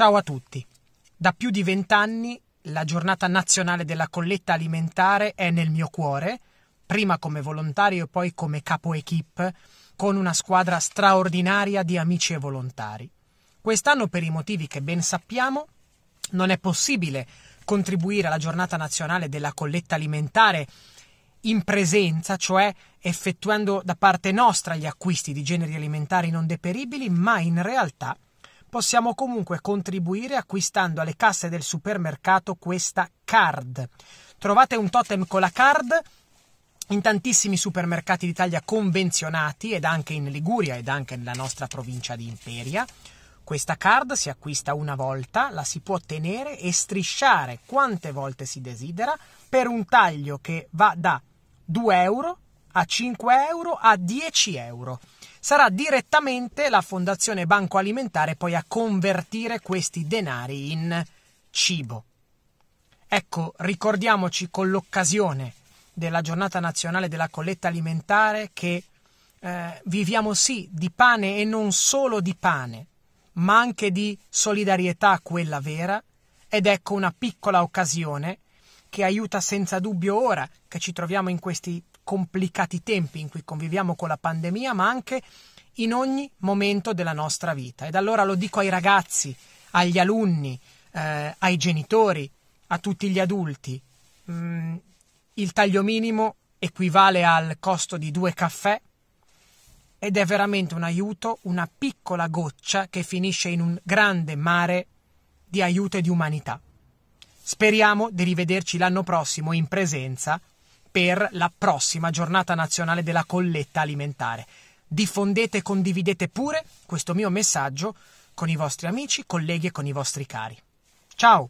Ciao a tutti. Da più di vent'anni la giornata nazionale della colletta alimentare è nel mio cuore, prima come volontario e poi come capo equip, con una squadra straordinaria di amici e volontari. Quest'anno, per i motivi che ben sappiamo, non è possibile contribuire alla giornata nazionale della colletta alimentare in presenza, cioè effettuando da parte nostra gli acquisti di generi alimentari non deperibili, ma in realtà possiamo comunque contribuire acquistando alle casse del supermercato questa card. Trovate un totem con la card in tantissimi supermercati d'Italia convenzionati ed anche in Liguria ed anche nella nostra provincia di Imperia. Questa card si acquista una volta, la si può tenere e strisciare quante volte si desidera per un taglio che va da 2 euro a 5 euro a 10 euro sarà direttamente la Fondazione Banco Alimentare poi a convertire questi denari in cibo. Ecco, ricordiamoci con l'occasione della giornata nazionale della colletta alimentare che eh, viviamo sì di pane e non solo di pane, ma anche di solidarietà quella vera ed ecco una piccola occasione che aiuta senza dubbio ora che ci troviamo in questi complicati tempi in cui conviviamo con la pandemia, ma anche in ogni momento della nostra vita. Ed allora lo dico ai ragazzi, agli alunni, eh, ai genitori, a tutti gli adulti. Mm, il taglio minimo equivale al costo di due caffè ed è veramente un aiuto, una piccola goccia che finisce in un grande mare di aiuto e di umanità. Speriamo di rivederci l'anno prossimo in presenza per la prossima giornata nazionale della colletta alimentare. Diffondete e condividete pure questo mio messaggio con i vostri amici, colleghi e con i vostri cari. Ciao!